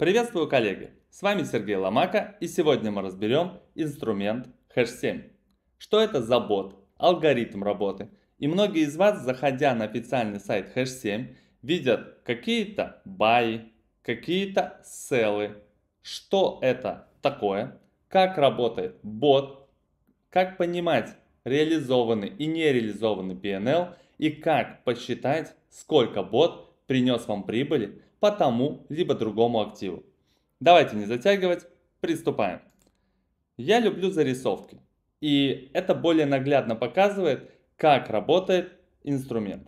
Приветствую, коллеги! С вами Сергей Ломака и сегодня мы разберем инструмент Hash7. Что это за бот, алгоритм работы? И многие из вас, заходя на официальный сайт Hash7, видят какие-то баи, какие-то селы. Что это такое? Как работает бот? Как понимать реализованный и нереализованный PNL? И как посчитать, сколько бот принес вам прибыли по тому либо другому активу. Давайте не затягивать, приступаем. Я люблю зарисовки, и это более наглядно показывает, как работает инструмент.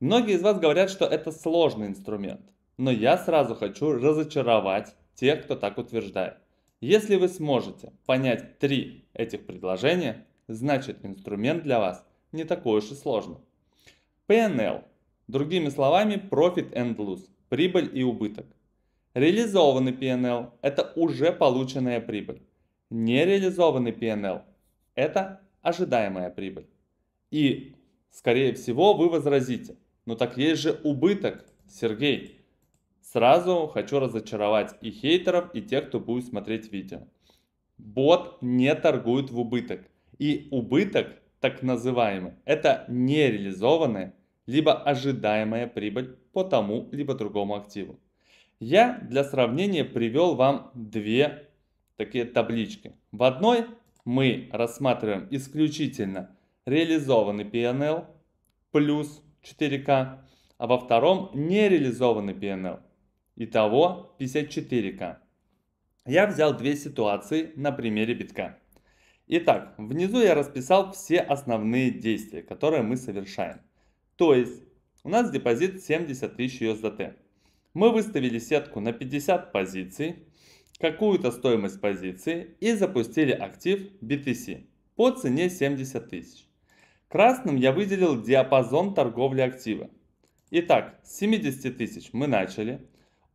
Многие из вас говорят, что это сложный инструмент, но я сразу хочу разочаровать тех, кто так утверждает. Если вы сможете понять три этих предложения, значит инструмент для вас не такой уж и сложный. PNL, другими словами, Profit and Loss, прибыль и убыток. Реализованный PNL – это уже полученная прибыль. Нереализованный PNL – это ожидаемая прибыль. И, скорее всего, вы возразите, но «Ну так есть же убыток, Сергей. Сразу хочу разочаровать и хейтеров, и тех, кто будет смотреть видео. Бот не торгует в убыток. И убыток, так называемый, это нереализованная либо ожидаемая прибыль по тому либо другому активу. Я для сравнения привел вам две такие таблички. В одной мы рассматриваем исключительно реализованный PNL плюс 4К, а во втором нереализованный PNL. Итого 54К. Я взял две ситуации на примере битка. Итак, внизу я расписал все основные действия, которые мы совершаем. То есть у нас депозит 70 тысяч USDT. Мы выставили сетку на 50 позиций, какую-то стоимость позиции и запустили актив BTC по цене 70 тысяч. Красным я выделил диапазон торговли актива. Итак, с 70 тысяч мы начали.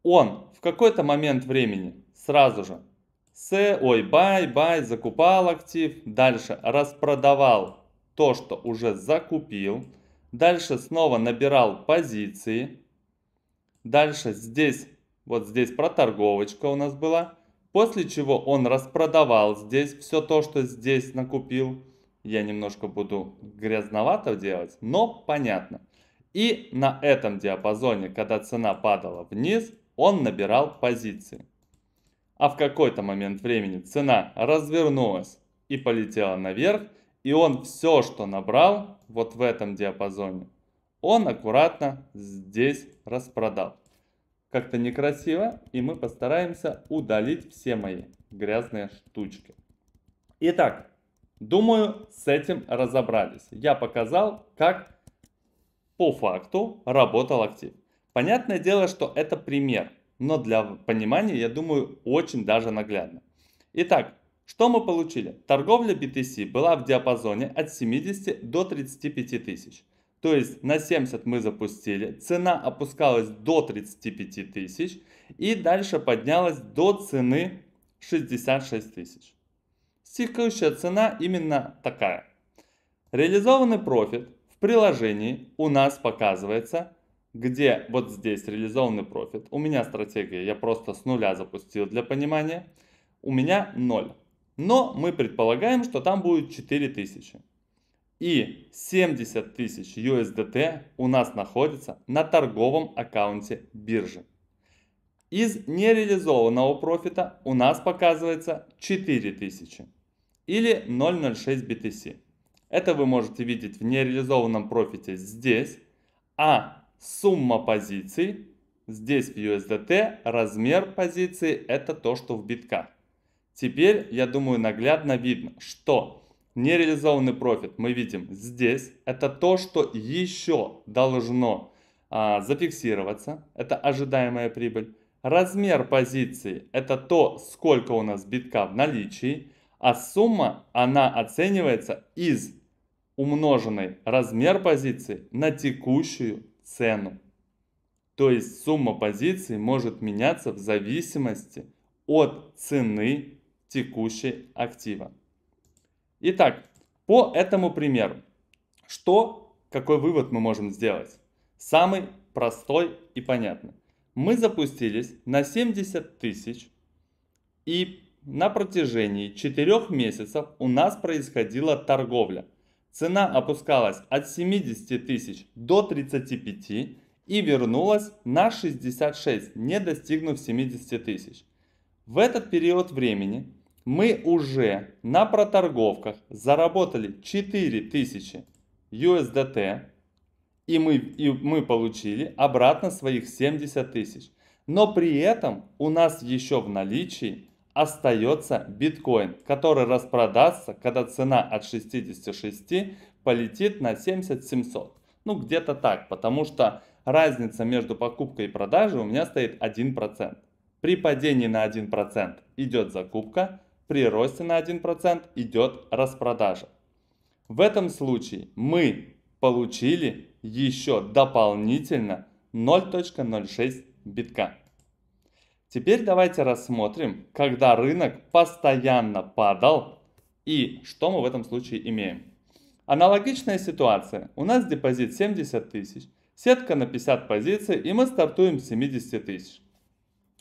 Он в какой-то момент времени сразу же с, ой, бай, бай, закупал актив, дальше распродавал то, что уже закупил, Дальше снова набирал позиции. Дальше здесь, вот здесь проторговочка у нас была. После чего он распродавал здесь все то, что здесь накупил. Я немножко буду грязновато делать, но понятно. И на этом диапазоне, когда цена падала вниз, он набирал позиции. А в какой-то момент времени цена развернулась и полетела наверх, и он все, что набрал вот в этом диапазоне, он аккуратно здесь распродал. Как-то некрасиво, и мы постараемся удалить все мои грязные штучки. Итак, думаю, с этим разобрались. Я показал, как по факту работал актив. Понятное дело, что это пример, но для понимания, я думаю, очень даже наглядно. Итак, что мы получили? Торговля BTC была в диапазоне от 70 до 35 тысяч. То есть на 70 мы запустили, цена опускалась до 35 тысяч и дальше поднялась до цены 66 тысяч. Текущая цена именно такая. Реализованный профит в приложении у нас показывается, где вот здесь реализованный профит. У меня стратегия, я просто с нуля запустил для понимания. У меня 0. Но мы предполагаем, что там будет 4000. И 70 тысяч USDT у нас находится на торговом аккаунте биржи. Из нереализованного профита у нас показывается 4000 или 0.06 BTC. Это вы можете видеть в нереализованном профите здесь, а сумма позиций здесь в USDT, размер позиции это то, что в битках. Теперь, я думаю, наглядно видно, что нереализованный профит мы видим здесь. Это то, что еще должно а, зафиксироваться. Это ожидаемая прибыль. Размер позиции – это то, сколько у нас битка в наличии. А сумма, она оценивается из умноженной размер позиции на текущую цену. То есть сумма позиций может меняться в зависимости от цены текущие активы. Итак, по этому примеру, что, какой вывод мы можем сделать? Самый простой и понятный. Мы запустились на 70 тысяч и на протяжении 4 месяцев у нас происходила торговля. Цена опускалась от 70 тысяч до 35 и вернулась на 66, не достигнув 70 тысяч. В этот период времени мы уже на проторговках заработали 4000 USDT, и мы, и мы получили обратно своих 70 тысяч. Но при этом у нас еще в наличии остается биткоин, который распродастся, когда цена от 66 полетит на 70-700. Ну где-то так, потому что разница между покупкой и продажей у меня стоит 1%. При падении на 1% идет закупка, при росте на 1% идет распродажа. В этом случае мы получили еще дополнительно 0.06 битка. Теперь давайте рассмотрим, когда рынок постоянно падал и что мы в этом случае имеем. Аналогичная ситуация. У нас депозит 70 тысяч, сетка на 50 позиций и мы стартуем с 70 тысяч.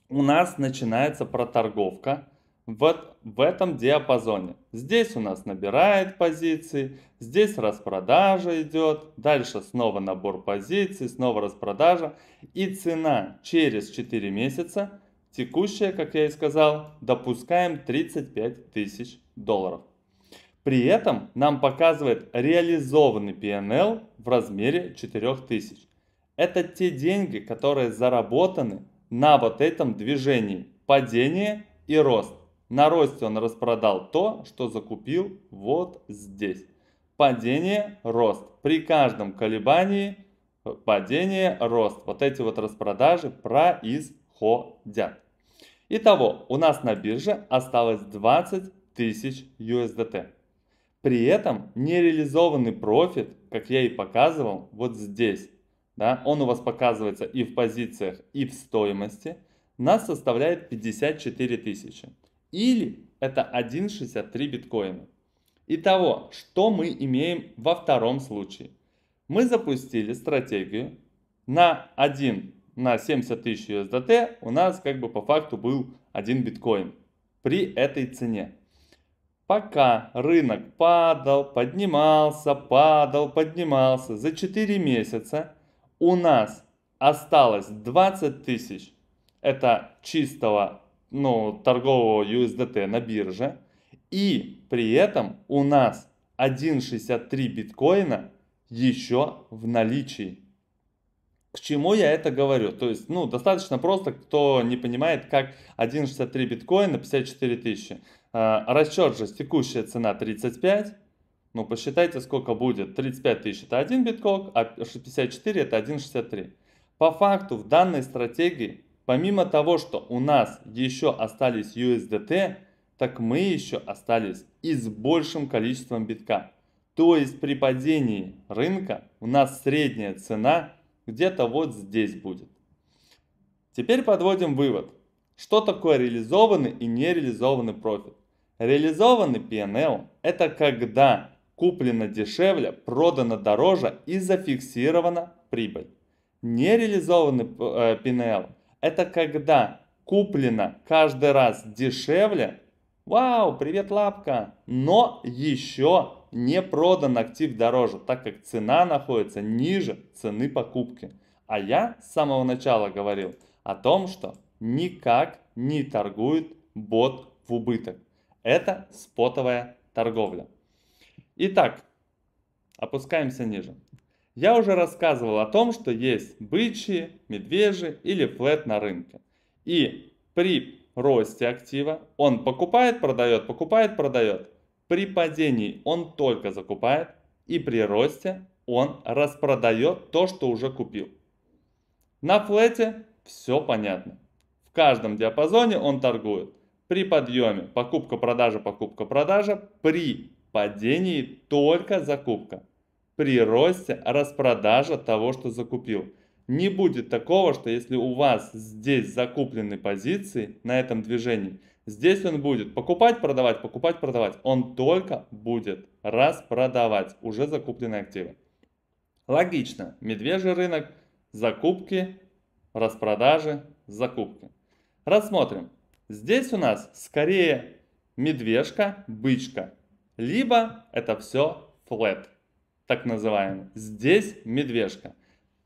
У нас начинается проторговка вот в этом диапазоне. Здесь у нас набирает позиции, здесь распродажа идет, дальше снова набор позиций, снова распродажа. И цена через 4 месяца, текущая, как я и сказал, допускаем 35 тысяч долларов. При этом нам показывает реализованный PNL в размере 4000. Это те деньги, которые заработаны на вот этом движении падение и рост. На росте он распродал то, что закупил вот здесь. Падение, рост. При каждом колебании э, падение, рост. Вот эти вот распродажи происходят. Итого, у нас на бирже осталось 20 тысяч USDT. При этом нереализованный профит, как я и показывал, вот здесь, да, он у вас показывается и в позициях, и в стоимости, нас составляет 54 тысячи или это 1,63 биткоина. Итого, что мы имеем во втором случае? Мы запустили стратегию на 1 на 70 тысяч USDT у нас как бы по факту был 1 биткоин при этой цене. Пока рынок падал, поднимался, падал, поднимался, за 4 месяца у нас осталось 20 тысяч. Это чистого ну, торгового USDT на бирже. И при этом у нас 1.63 биткоина еще в наличии. К чему я это говорю? То есть, ну, достаточно просто, кто не понимает, как 1.63 биткоина 54 тысячи. А, Расчет же, текущая цена 35. Ну, посчитайте, сколько будет. 35 тысяч это один биткок, а 54 это 1.63. По факту в данной стратегии Помимо того, что у нас еще остались USDT, так мы еще остались и с большим количеством битка. То есть при падении рынка у нас средняя цена где-то вот здесь будет. Теперь подводим вывод. Что такое реализованный и нереализованный профит? Реализованный PNL – это когда куплено дешевле, продано дороже и зафиксирована прибыль. Нереализованный э, PNL это когда куплено каждый раз дешевле, вау, привет лапка, но еще не продан актив дороже, так как цена находится ниже цены покупки. А я с самого начала говорил о том, что никак не торгует бот в убыток. Это спотовая торговля. Итак, опускаемся ниже. Я уже рассказывал о том, что есть бычьи, медвежьи или флет на рынке. И при росте актива он покупает, продает, покупает, продает. При падении он только закупает и при росте он распродает то, что уже купил. На флете все понятно. В каждом диапазоне он торгует. При подъеме покупка-продажа, покупка-продажа, при падении только закупка при росте распродажа того, что закупил. Не будет такого, что если у вас здесь закуплены позиции на этом движении, здесь он будет покупать, продавать, покупать, продавать. Он только будет распродавать уже закупленные активы. Логично. Медвежий рынок, закупки, распродажи, закупки. Рассмотрим. Здесь у нас скорее медвежка, бычка. Либо это все флэт так называемый. Здесь медвежка.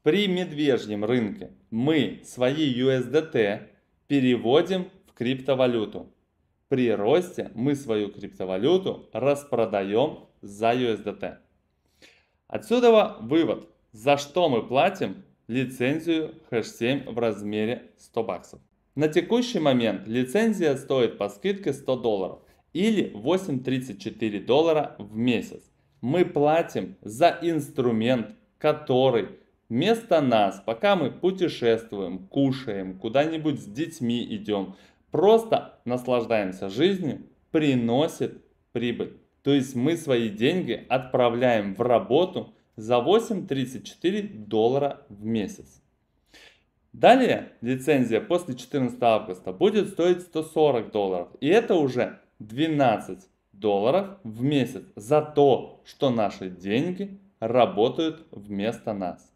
При медвежьем рынке мы свои USDT переводим в криптовалюту. При росте мы свою криптовалюту распродаем за USDT. Отсюда вывод, за что мы платим лицензию hash 7 в размере 100 баксов. На текущий момент лицензия стоит по скидке 100 долларов или 8,34 доллара в месяц мы платим за инструмент, который вместо нас, пока мы путешествуем, кушаем, куда-нибудь с детьми идем, просто наслаждаемся жизнью, приносит прибыль. То есть мы свои деньги отправляем в работу за 8,34 доллара в месяц. Далее лицензия после 14 августа будет стоить 140 долларов. И это уже 12 долларов в месяц за то, что наши деньги работают вместо нас.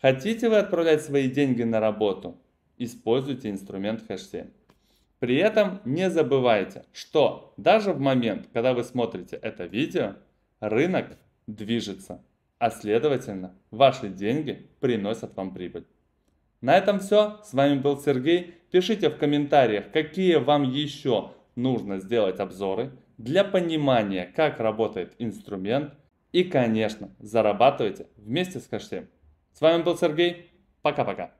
Хотите вы отправлять свои деньги на работу? Используйте инструмент хэш7. При этом не забывайте, что даже в момент, когда вы смотрите это видео, рынок движется, а следовательно, ваши деньги приносят вам прибыль. На этом все. С вами был Сергей. Пишите в комментариях, какие вам еще нужно сделать обзоры, для понимания, как работает инструмент и, конечно, зарабатывайте вместе с Кэштем. С вами был Сергей. Пока-пока.